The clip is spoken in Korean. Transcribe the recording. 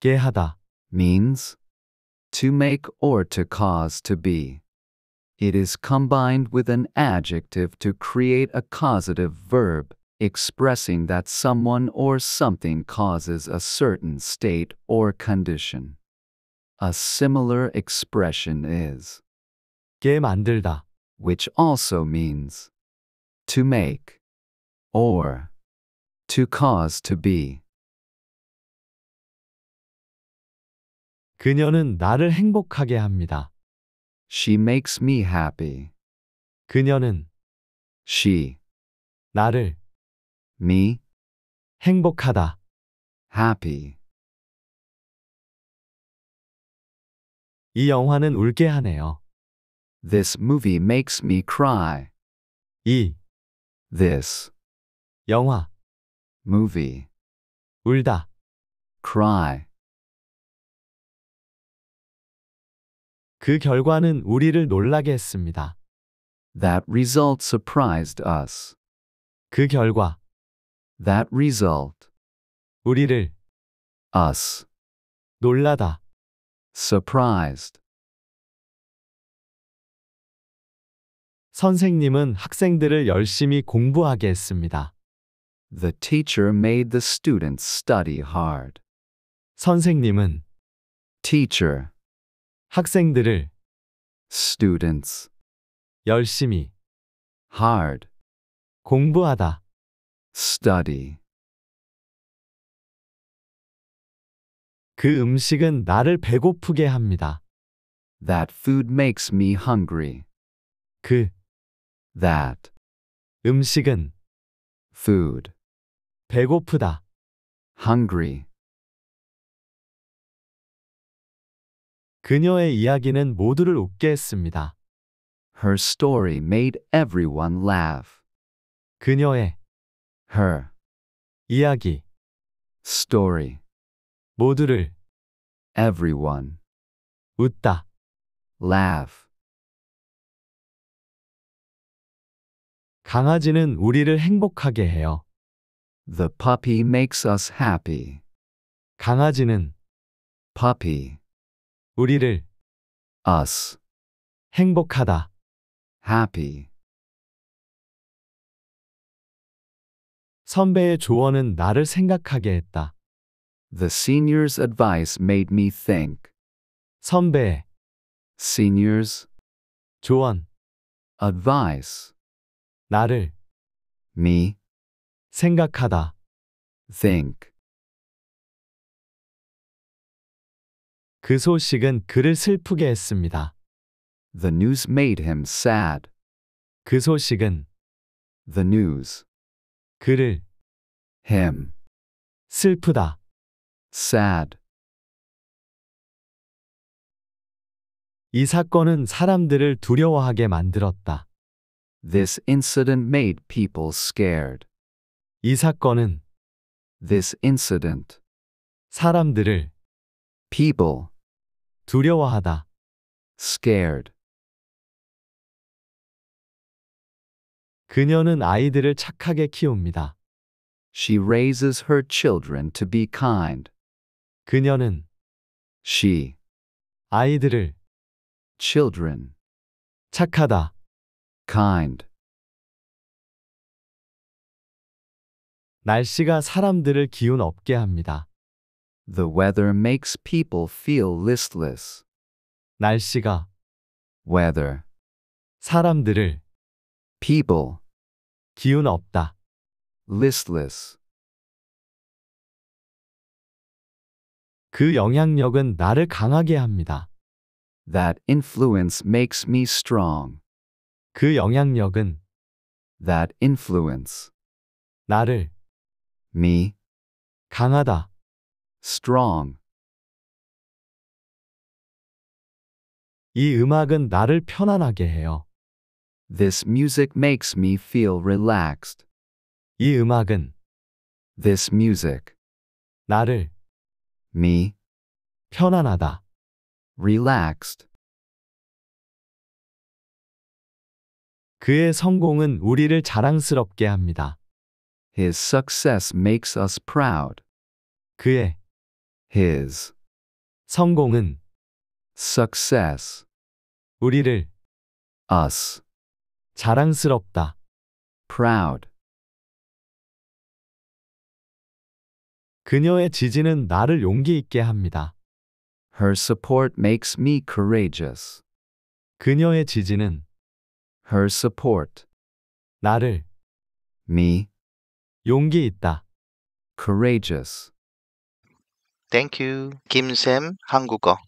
깨하다 means to make or to cause to be. It is combined with an adjective to create a causative verb, expressing that someone or something causes a certain state or condition. A similar expression is 게 만들다, which also means to make or to cause to be. 그녀는 나를 행복하게 합니다. She makes me happy. 그녀는 She 나를 me 행복하다 happy 이 영화는 울게 하네요. This movie makes me cry. 이 this 영화 movie 울다 cry 그 결과는 우리를 놀라게 했습니다. That result surprised us. 그 결과 That result 우리를 us 놀라다 surprised 선생님은 학생들을 열심히 공부하게 했습니다. The teacher made the students study hard. 선생님은 teacher 학생들을 students 열심히 hard 공부하다 study 그 음식은 나를 배고프게 합니다. That food makes me hungry. 그 that 음식은 food 배고프다 hungry 그녀의 이야기는 모두를 웃게 했습니다. Her story made everyone laugh. 그녀의 her 이야기 story 모두를 everyone 웃다 laugh 강아지는 우리를 행복하게 해요. The puppy makes us happy. 강아지는 puppy 우리를 us 행복하다 happy 선배의 조언은 나를 생각하게 했다. The senior's advice made me think. 선배 senior's 조언 advice 나를 me 생각하다 think 그 소식은 그를 슬프게 했습니다. The news made him sad. 그 소식은 The news. 그를 him 슬프다 sad 이 사건은 사람들을 두려워하게 만들었다. This incident made people scared. 이 사건은 This incident 사람들을 people 두려워하다. scared. 그녀는 아이들을 착하게 키웁니다. She raises her children to be kind. 그녀는 she 아이들을 children 착하다 kind 날씨가 사람들을 기운 없게 합니다. The weather makes people feel listless. 날씨가 weather 사람들을 people 기운 없다 listless 그 영향력은 나를 강하게 합니다. That influence makes me strong. 그 영향력은 that influence 나를 me 강하다 strong. 이 음악은 나를 편안하게 해요. This music makes me feel relaxed. 이 음악은 This music 나를 me 편안하다 relaxed 그의 성공은 우리를 자랑스럽게 합니다. His success makes us proud. 그의 his 성공은 success 우리를 us 자랑스럽다 proud 그녀의 지지는 나를 용기 있게 합니다. Her support makes me courageous. 그녀의 지지는 her support 나를 me 용기 있다 courageous Thank you. 김쌤 한국어